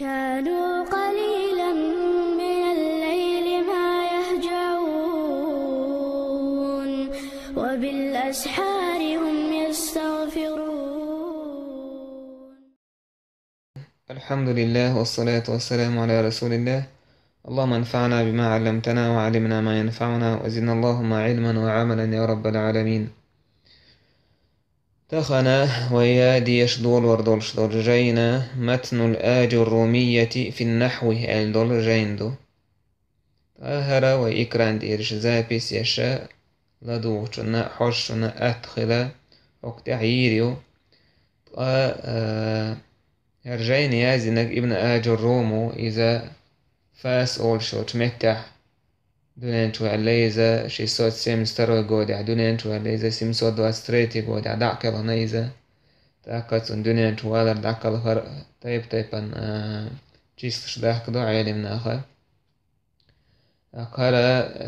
كانوا قليلا من الليل ما يهجعون وبالأسحار هم يستغفرون الحمد لله والصلاة والسلام على رسول الله اللهم انفعنا بما علمتنا وعلمنا ما ينفعنا وزدنا اللهم علما وعملا يا رب العالمين تخنا ويادي يشدول وردول شدولجينا متن الآج الرومية في النحو الدولجيندو طهر وإكراند ديرش زابيس يشاء لدوشنا حشنا أدخلا أكتعيريو هرجين آه، يازنك ابن آج الرومو إذا فاس أول شوت dunen chu alleiza shi sot sem staro godea dunen chu alleiza sim sot do astreti godea dakkel anaiza تأكد أن دنيا توالر دعك الهر طيب طيبا جيسكش دعك دو عالم ناخر قال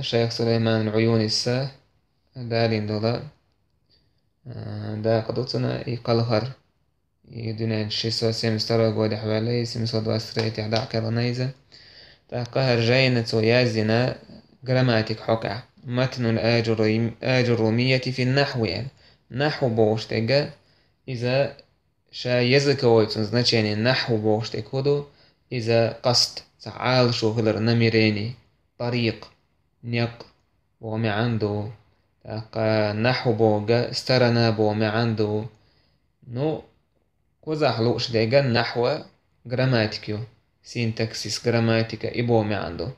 شيخ سليمان عيون السا دالين دولا دا قدوتنا يقلهر يدنا شيسو سيم ستارو قود حوالي سيم صدو أسريتي دعك الغنيزة تأكهر جاينة ويازنا جراماتيك حقعة متن الآج الرومية في النحو يعني بوشتك إذا شا ša ويبسن ojcu نحو بوشتك هدو إذا قصد qast تعال شو هلر نميريني طريق نيق ومي تاقا نحو بوغا استرنا بومي عندو نو كوزاح لوش ديغا نحو جراماتيكيو سينتاكسيس جراماتيكا إبومي عندو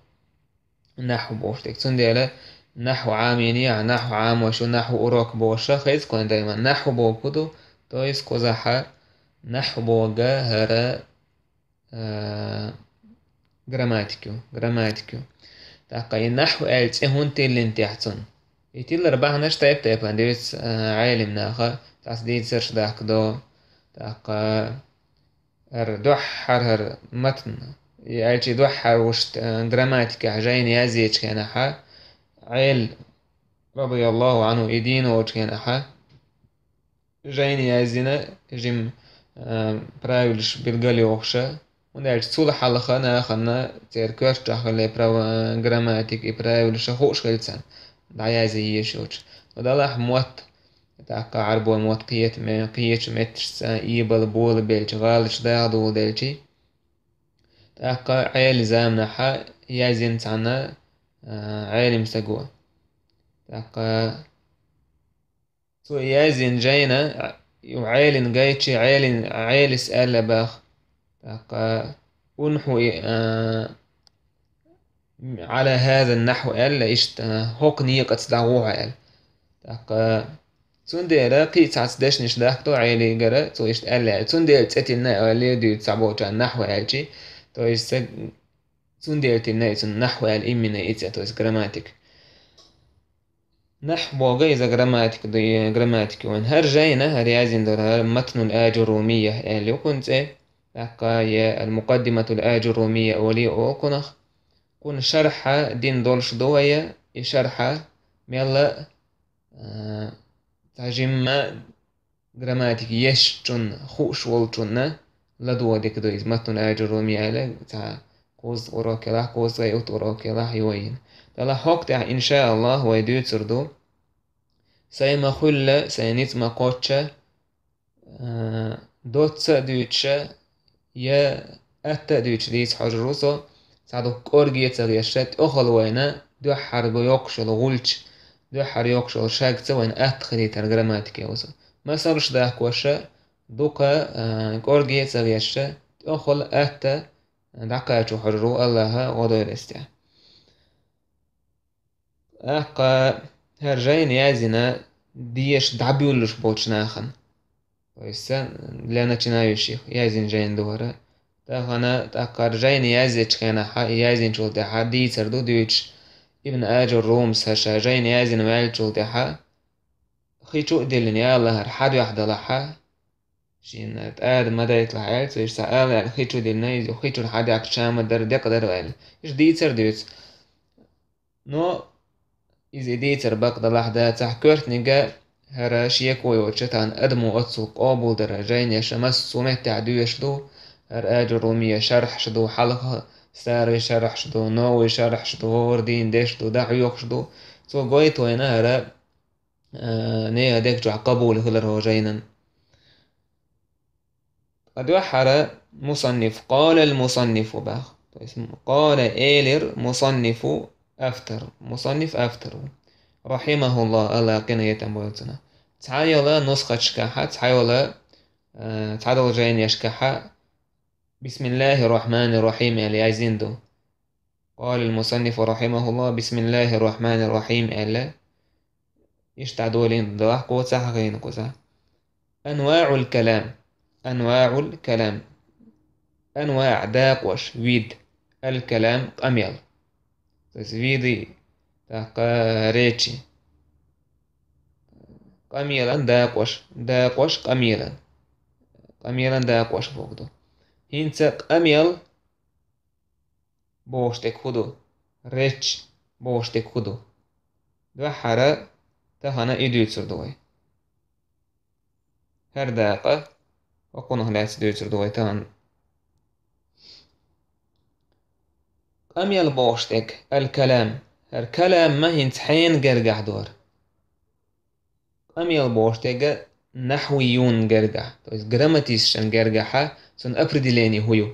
نحو بوشتك ديالا نحو عام ينيع نحو عام وشو نحو بوشا خيز كون دايما نحو بوكدو تويس كوزاحا نحو بوغا هرا آه، جراماتيكو جراماتيكو تاقي نحو ألتس هون تيلين تيحتون يتيل ربح نش تايب تايب هنديوس آه، عالم ناخا تصديد سرش داك دو تاقا ردوح هر متن عيلتي يعني دوحة وش آه، دراماتيك حجين يازيج كان حا عيل رضي الله عنه إدين وش كان حا جين يازينا جم برايولش بالغالي وخشا ونعيش تصول حلقة ناخنا تيركوش تحقل براو جراماتيك آه، برايولش خوش خلصان دعيازي يشوش ودالح موت تاقا عربو موت قيت ما قيت متش إيبل بول بيلش غالش داغدو ديلشي احقا عيل حا يازين تعنا آه، عيل مستقوى احقا تو يازين جينا وعيل جايتشي عيل عيل سأل باخ احقا ونحو آه، على هذا النحو قال إيش هوك نيقة تدعوها قال تاقا تنديرا قي تعتداش نشداك تو عيلي قرا تو إيش تقلع تندير تأتي النحو اللي دي تعبوتا النحو قال to jest se sundieltim neicun nahva el immi neica, to jest gramatika. نحو جايزة جراماتيك دي جراماتيك وان هر جاي نهر يازن در متن الآجرومية اللي كنت ايه لقايا المقدمة الآجرومية ولي أوكنخ كون شرحة دين دولش دوية شرحة ميلا آه تجمع جراماتيك يشتن خوش ولتن لا دو ديك دو إزمة تناجر رومي على تا قوز أوراكي لا قوز غي أوت أوراكي لا حيوين تلا حوك تا إن شاء الله هو يدو تردو سيما خلة سينيت ما قوتشا دوتسا دوتشا يا أتا دوتش ديس حجروسو سعدو كورجي تغي الشات أخل وينا دو حرب يوكش الغولش دو حرب يوكش الشاكتا وين أتخلي ترغراماتيكي وصو ما صارش داك وشا Duke Gorghe seviyesi تدخل أحد دقائق حرة الله ودرسته أحقا هرجين يازنا ديش دعبيولش بوچناخن ويسا لا начинающих يازين جين دوره تاخنا تاقر جين يازي چخينا حا يازين چولتي حا دي سردو دويتش ابن آج الرومس هشا جين يازين مال چولتي حا خيچو دلن يا الله هر حد يحدل حا Šī tēra madeikla ērts, ir sālē ar hiču dilneiz, jo hiču hadāk šāma dar dekadar vēl. Ir dīts ar dīts. No, izi dīts ar bakda lahdā e cah körtniga, هرا شيكو يو چتان ادمو اتسو قابل در جين شمس سومت تعدو يشدو هر اجر رومية شرح شدو حلقة ساري شرح شدو نوي شرح شدو وردين دشدو دعيوك شدو سو قويتو هنا هرا نيا ديك جع قبول هلر هو جينن قد وحر مصنف قال المصنف بقى قال إيلر مصنف أفتر مصنف أفتر رحمه الله الله قنا يتمولتنا تعايلا نسخة شكاحة تعايلا آه، تعادل جاين يشكاحة بسم الله الرحمن الرحيم اللي عايزين دو قال المصنف رحمه الله بسم الله الرحمن الرحيم ألا يشتعدوا لين ضاح قوة صح قوة أنواع الكلام أنواع الكلام أنواع داقوش فيد الكلام قميل تسفيدي تقاريتي قميلا داقوش داقوش قميلا قميلا داقوش فوقدو هنس قميل بوشتك خدو ريتش بوشتك خدو دو حرا تهنا إدو يتسردوي هر داقة はこのフライスで يجري دويتان أم يلبوشتك الكلام الكلام ما ينتحين قرقع دور أم يلبوشتك نحويون قرقع تويز جراماتيشن قرقعها سن أبردليني هويو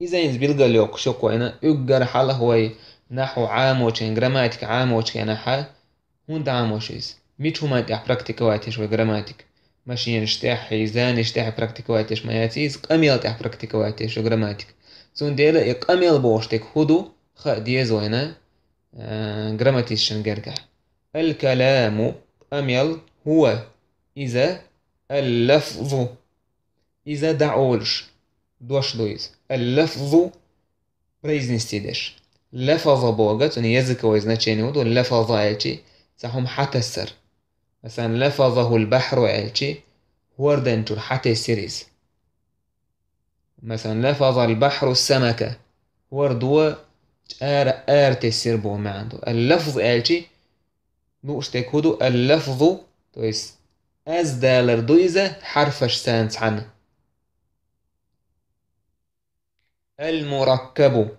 إذا ينز بلغا قليوك شوكو أنا أقر حالا هوي نحو عاموشين جراماتيك عاموشين أنا نحا هون دعاموشيز ميتشو مات أحبركتك واتش جراماتيك ماشي نشتاح يعني يزان يشتاح براكتيكوات اش مياتي قميل تاح براكتيكوات اش غراماتيك سون ديال قميل بوشتك هدو خا دي زوينا غراماتي شنغركا الكلام قميل هو اذا اللفظ اذا دعولش دوش دويز اللفظ بريزنستيدش لفظ بوغات يعني يزك وزنا تشينو دو لفظ ايتي صحهم حتى السر مثلا لفظه البحر عالشي وردا حتي سيريز مثلا لفظ البحر السمكة ورد و آر آرت سيربو ما عنده اللفظ عالشي نو تكودو اللفظ تويس از دالر دويزة حرفش سانس عنه المركب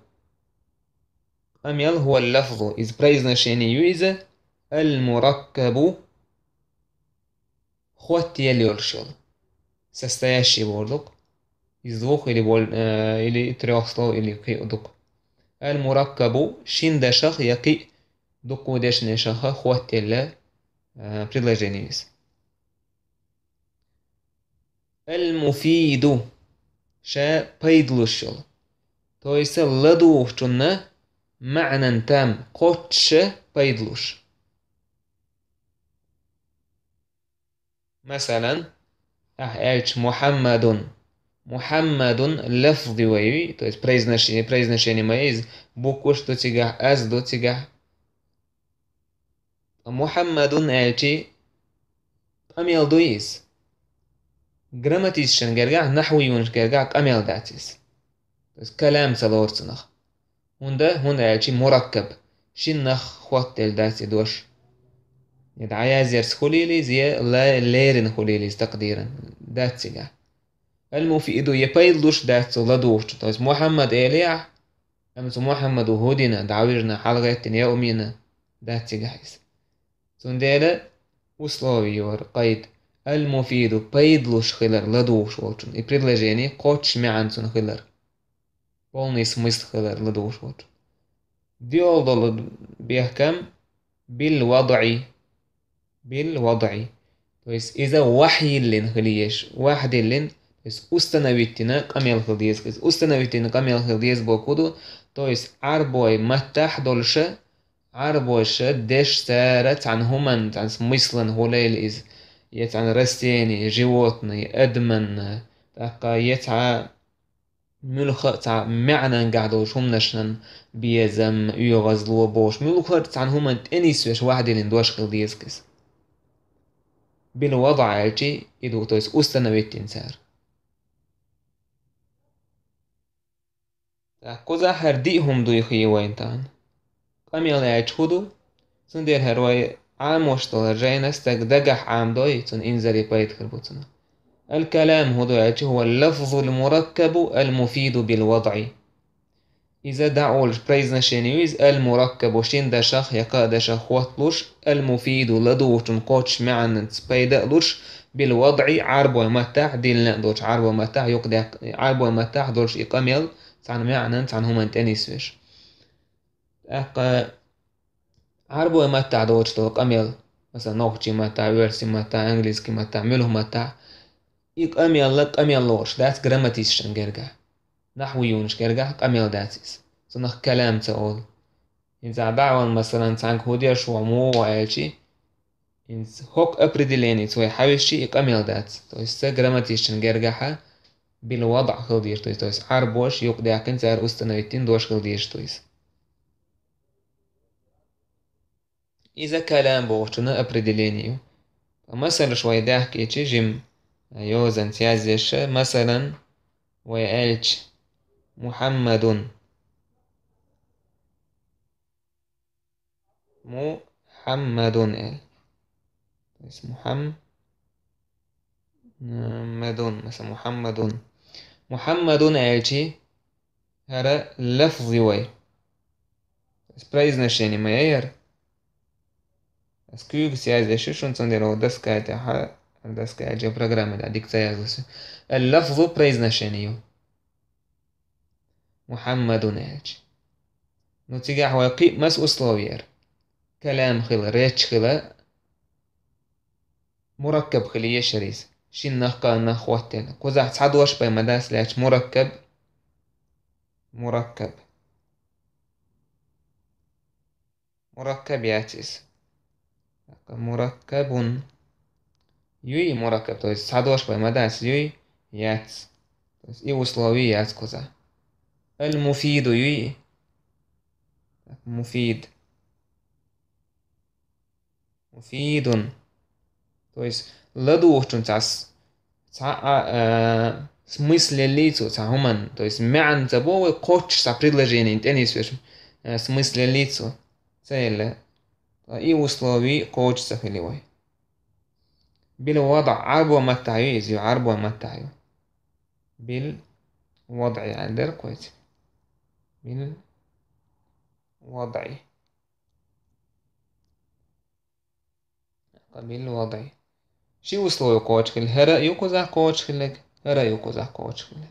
أميل هو اللفظ إذ بريزنا شيني يويزة المركب خواهتیالی اول شد. سستیشی بودد. از دوک یا تریاکتا یا کی ادک. املوراک کابو شنده شخی یا کی دکومدش نیشخه خواهتیال پیدلزنیمیس. المفیدو ش پیدلوشیل. تا این سال دوختنه معننتام کچه پیدلوش. مثلا H محمد محمد lefzivoji, to jest произношение, произношение моей из буквы, что тягах, as до тягах. محمد آتي أميل دويس грамматичен гергах, нахуйунш гергах, амел датис. То есть калам салорцинах. Унда, хун элчи мураккаб. Шиннах хуаттел дати дош. يدعي يدعيا زيرسخوليليز زي لا ليرن خوليليز تقديرا المو في داتسيلا المفيدو يبايلوش داتسو لدوش تاس طيب محمد إليح أمس محمد وهودنا دعويرنا حلقة تنيا أمينا داتسيلا حيس سنديلا وصلاوي يور قيد المفيدو بايدلوش خلر لدوش وطن волчун и предложение коч سن خلر بولني смысл خلر لدوش وطن Диолдол бехкам بيهكم بالوضعي بالوضعي то طيب، есть إذا وحيلن خليش وحيلن то есть установитена камел خليش то есть установитена камел خليش بوكودو то طيب، есть أربوي متاح دولشة أربوشة دش سارت عن همن عن مثلا هوليل إذا يت عن رستيني جيوتني أدمن تاقا يتعى ملخ تاع معنى قعدوش هم نشنن بيزم يغزلو بوش ملخ تاع هم تنيسوش واحد اللي خلديسكس bilo odvajati i dok to jest ustanoviti car. Tako za hardihum do ih i vojntan. Kamil je čudu, sun der heroj عاموشتل رجينا استقدقح عام دوي تن انزلي بايت خربوتنا الكلام هدو هو اللفظ المركب المفيد بالوضع إذا دعوا preznašeni iz المركب وشين دشخ يقادشخ وطلش المفيد لدوش نقوش معن تسبيدقلش بالوضع عرب متاح دين لدوش عرب متاح يقدع عرب متاح دوش إقاميل تعن معن تعن هما تاني سويش أقا عرب متاح دوش تو إقاميل مثلا نوكتي متاح ويرسي متاح انجليزكي متاح ملو متاح إقاميل لك أميل لوش that's grammatis شنجرجه نحو يونش ونشكرجح قميل داتيس صنخ كلام تقول إن عدعوان مثلا تانك هودي شو مو وعيلشي إن هوك أبردليني توي حاوشي قميل دات سا جراماتيشن جرجحة بالوضع خلديش تويس تويس عربوش يقدع كنتار أستنويتين دوش خلديش توي إذا كلام بوغتنا أبردلينيو مثلا شوي داحكي جيم يوزن تيازيش مثلا ويعيلش محمد محمد قال اسمه محمد مثلا محمد محمد قال شيء هذا لفظ وي اس براي ما يير اس كيو سي از ايش شون سون ديرو داسكا تاع داسكا جا بروغرام تاع ديك تاع اللفظ براي محمدوناج نتيجة حواقي مس أسلاوير كلام خلا ريتش خلا مركب خلية شريس شين نخقا نخواتين كوزا تسعد واش باي مداس لاج مركب مركب مركب ياتيس مركب يوي مركب تويس تسعد واش باي مداس يوي ياتس تو إي ياتس كوزع المفيد يي مفيد مفيد то طيب، есть لدوختون تاع تاع смыслелицу تا همان то طيب، есть معنى تبو قوتش تاع предложение тени свеш смыслелицу цель и условий قوتش تاع хилевой بالوضع عرب ومتع يزي عرب ومتع وضع يعني در قوتي من وضعه قبل وضعه شي وصلوا يقوتشكل يقوزع قوتشكلك هرا يقوزع قوتشكلك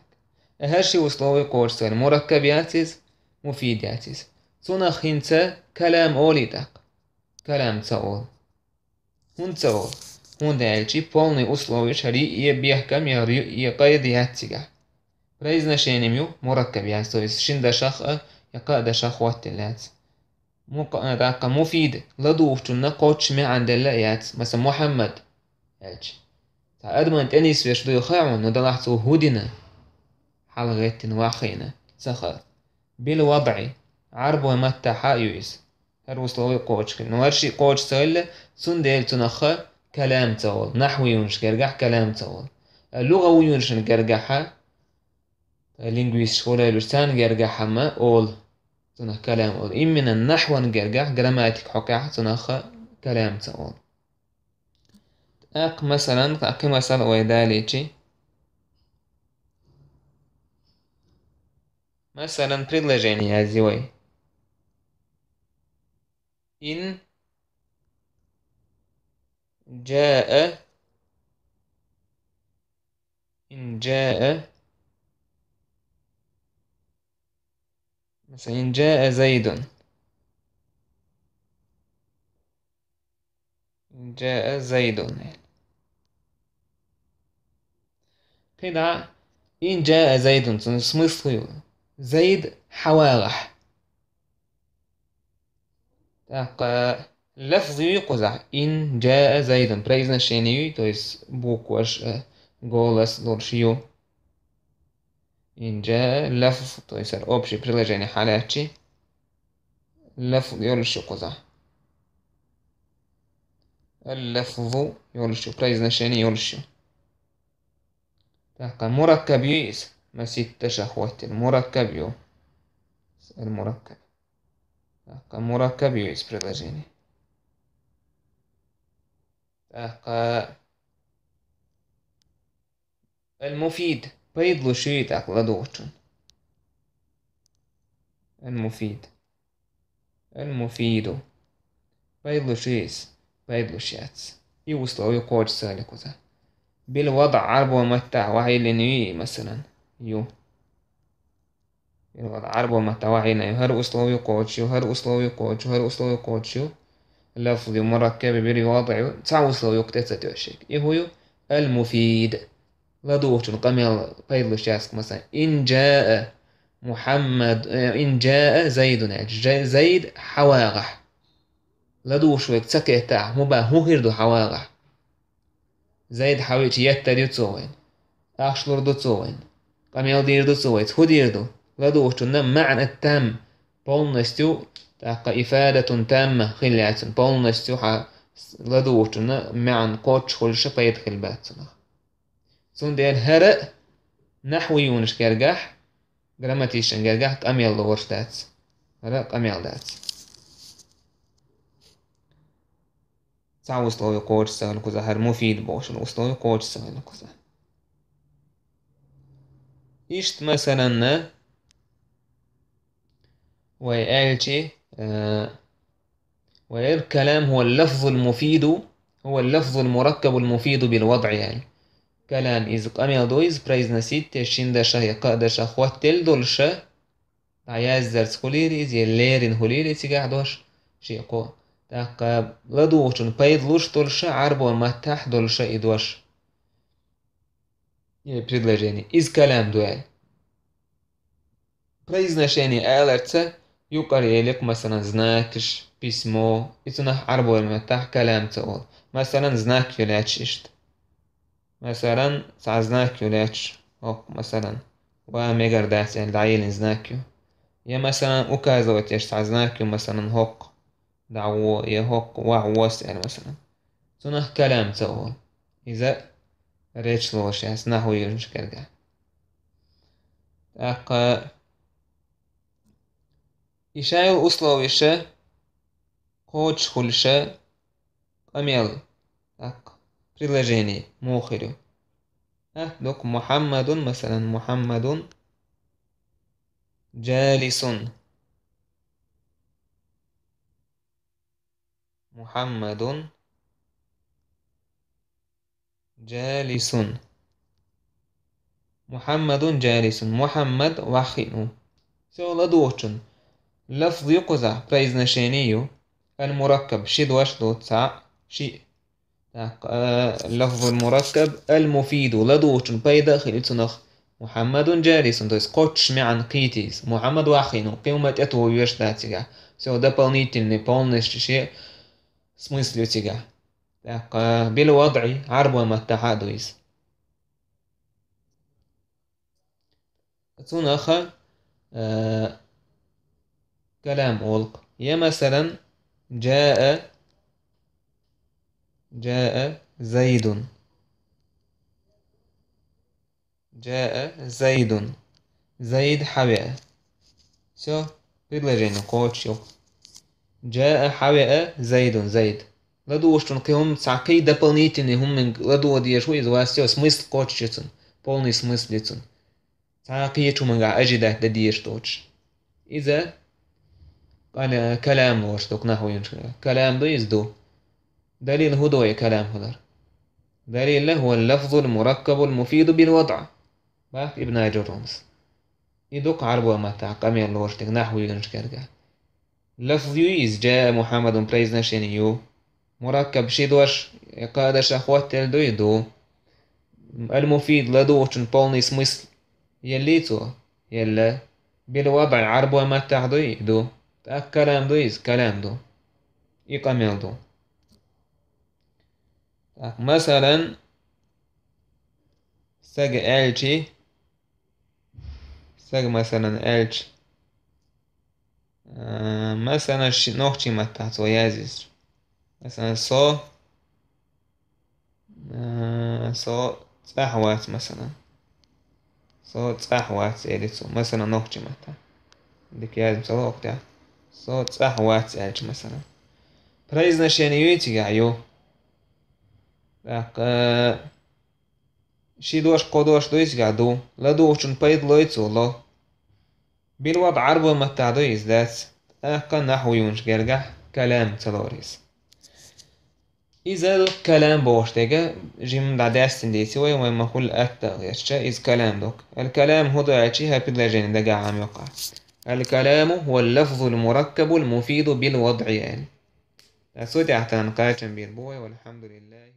هر شي وصلوا يقوتشكل مركبياتيز مفيداتيز سونا خينتا كلام أولي دق كلام تقول هون تقول هون دالشي بولني أصلوا يشري يبيحكم يقيد يهتيقه Reiseschēnim مركب يعني so شن ده شخ يقع ده شخ واتلات راقة مفيدة لضوف تنا قوتش ما عند اللقيات مثلا محمد هاتش تأدمن تأنيس ويش دو يخاعون ندلح تو هودنا حلغت واخينا سخر بالوضعي عرب ومتى حايويس هروس لوي قوتش نورشي قوتش سهل سنديل تنخا كلام تول نحوي ونش قرقح كلام تول اللغة ويونش نقرقحها لينغويست ولا لسان جرجع حما أول تنخ كلام أول إن من النحو جرجع جراماتيك حقيقة تنخ كلام تقول أق مثلا أق مثلا ويداليتي مثلا هذي وي إن جاء إن جاء مثلا جاء زيد جاء زيد كده إن جاء زيد تنسمسلي يعني زيد حوارح تاق لفظ يقزع إن جاء زيد برايزن شيني تويس بوك واش غولس دورشيو اینجا لفظ to je sad opći prileženi harači اللفظ يولش قزا اللفظ يولش произношение يولش так مركب يس مسيت تشهوت المركب يو المركب так مركب يس предложение так المفيد Paidušiai تقلدوتشن المفيد المفيد paidušiais paidušiats يوصلوا سالك سالكوتا بالوضع عرب ومتع وهي لنوي مثلا يو بالوضع عربو ومتع وهي لنوي هر أصلوا يقوج هر أصلوا يقوج هر أصلوا يقوج لفظ مركب بالوضع تسع أصلوا يقتتت وشك إيه هو المفيد Задолжен, камел, пейлу مثلا маса. جاء محمد آه، إن جاء زيد يعني زيد حواغح لدو شويك تسكي تاع مبا هو هيردو حواغح زيد حويت يتا ديو تسوين أخشلر دو تسوين قميل دير دو تسويت هو ديردو لدو شتنا معنى التام полностью تاقا إفادة تامة خلاتن полностью ха ладуштуна мян кочхольша поедхельбатсунах زون دير هر نحو يونش كرجح جراماتيش كرجح قميل لورش هر قميل دات تعوز لو يقوش سهل كذا هر مفيد بوش لو استوي قوش سهل كذا إيشت مثلا ن ويالشي آه، ويال الكلام هو اللفظ المفيد هو اللفظ المركب المفيد بالوضع يعني Калян из Камелдуиз произносить тещиндаша якадаша хуаттельдольше, таяззарц хулириз еллерин хулириз игахдош шико. Так ладуштун пейдлуш дольше арбон матах дольше идош. Предложение. Из калям дуэль. Произношение элерца يقر يليق مثلا زناكش بيسمو إتنح عربو المتاح كلام تقول مثلا زناك يلاتششت مثلا سعزناكيو لاش أو مثلا وميجر داس العيل زناكيو يا مثلا وكازا وتيش سعزناكيو مثلا هوق دعو يا هوق وعوس مثلا سنه كلام تقول إذا ريتش لوش نحو يرنش كرجع أقا إشايل أصلويشة قوتش خلشة أميل أقا приложение مؤخره دوك محمد مثلا محمد جالس محمد جالس محمد جالس محمد وحينو سؤال دوچن لفظ يقزع произношению المركب شد وشدو تسع شيء آه، اللفظ المركب المفيد لدو بيدا خليتو نخ محمد جالس دو سكوتش مع قيتيس محمد واخينو قيمة اتو ويش داتيغا سو دبلنيتلني بولنش شيء سمسلو تيغا تاك آه، بالوضع عرب ما التحادويس تون اخا آه، كلام اولق يا مثلا جاء جاء زيد جاء زيد زيد حبئ Все, предложение кончил. جاء حبئ زيد زيد Ладошенки, он цакей дополнительный, он ладо дежу из вас все, смысл кончится, полный смысл лицун. Цакей чумага ожидать да деж точь. Из-за كلام واش دوك نحو كلام دو يزدو دليل هدوء كلام هدر دليل له هو اللفظ المركب المفيد بالوضع باك ابن اجرونس يدق عرب متاع قمير لورشتك نحو ينشكرك لفظ يويز جاء محمد بريز نشينيو مركب شيدوش قادش اخوات الدويدو المفيد لدوش بولني سميس يليتو يلا بالوضع عربو متاع دويدو تأك كلام دويز كلام دو يقميل دو مثلا segue Elche segue مثلا Elche آه، مثلا نختم التحت ويازيز مثلا صو آه، صو تحوات مثلا صو تحوات إليتو مثلا نختم التحت ديك يازم صو وقتها صو تحوات Elche مثلا Prejznaš je ni vidjeti ga, jo. Dacă și duș codoș duis gadu, la dușun لويت loi بالوضع Bilwa متاع دويس داس أقا نحو يونش gergah, كلام تلوريس إذا الكلام بوش جي من دا داستن دي ويوم ما كل أكتا غيرش إذ كلام دوك الكلام هو داعتي هابد لجين دقا عام يقع الكلام هو اللفظ المركب المفيد بالوضع يعني. أسود أحتان قاتم بيربوي والحمد لله